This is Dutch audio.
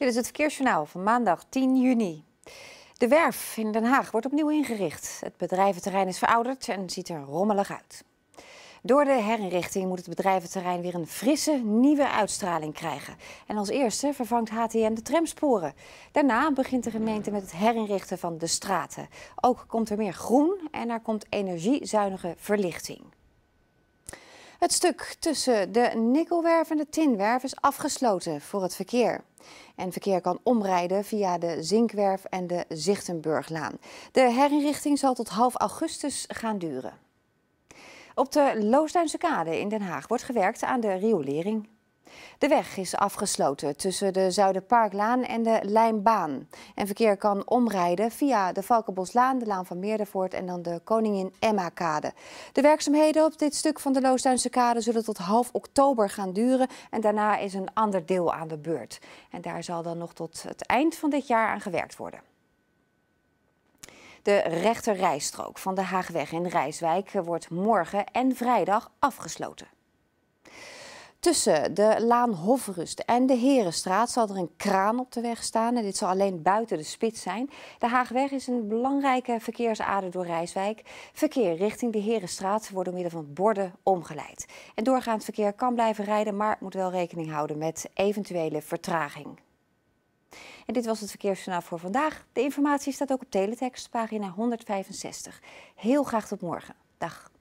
Dit is het Verkeersjournaal van maandag 10 juni. De werf in Den Haag wordt opnieuw ingericht. Het bedrijventerrein is verouderd en ziet er rommelig uit. Door de herinrichting moet het bedrijventerrein weer een frisse, nieuwe uitstraling krijgen. En als eerste vervangt HTM de tramsporen. Daarna begint de gemeente met het herinrichten van de straten. Ook komt er meer groen en er komt energiezuinige verlichting. Het stuk tussen de Nikkelwerf en de Tinwerf is afgesloten voor het verkeer. En verkeer kan omrijden via de Zinkwerf en de Zichtenburglaan. De herinrichting zal tot half augustus gaan duren. Op de Loosduinse Kade in Den Haag wordt gewerkt aan de riolering. De weg is afgesloten tussen de Parklaan en de Lijnbaan. En verkeer kan omrijden via de Valkenboslaan, de Laan van Meerdervoort en dan de Koningin Emma-kade. De werkzaamheden op dit stuk van de Loosduinse kade zullen tot half oktober gaan duren. En daarna is een ander deel aan de beurt. En daar zal dan nog tot het eind van dit jaar aan gewerkt worden. De rechterrijstrook van de Haagweg in Rijswijk wordt morgen en vrijdag afgesloten. Tussen de Laan Hofrust en de Herenstraat zal er een kraan op de weg staan. En dit zal alleen buiten de spits zijn. De Haagweg is een belangrijke verkeersader door Rijswijk. Verkeer richting de Herenstraat wordt door middel van borden omgeleid. En doorgaand verkeer kan blijven rijden, maar moet wel rekening houden met eventuele vertraging. En dit was het verkeersjournaal voor vandaag. De informatie staat ook op teletext, pagina 165. Heel graag tot morgen. Dag.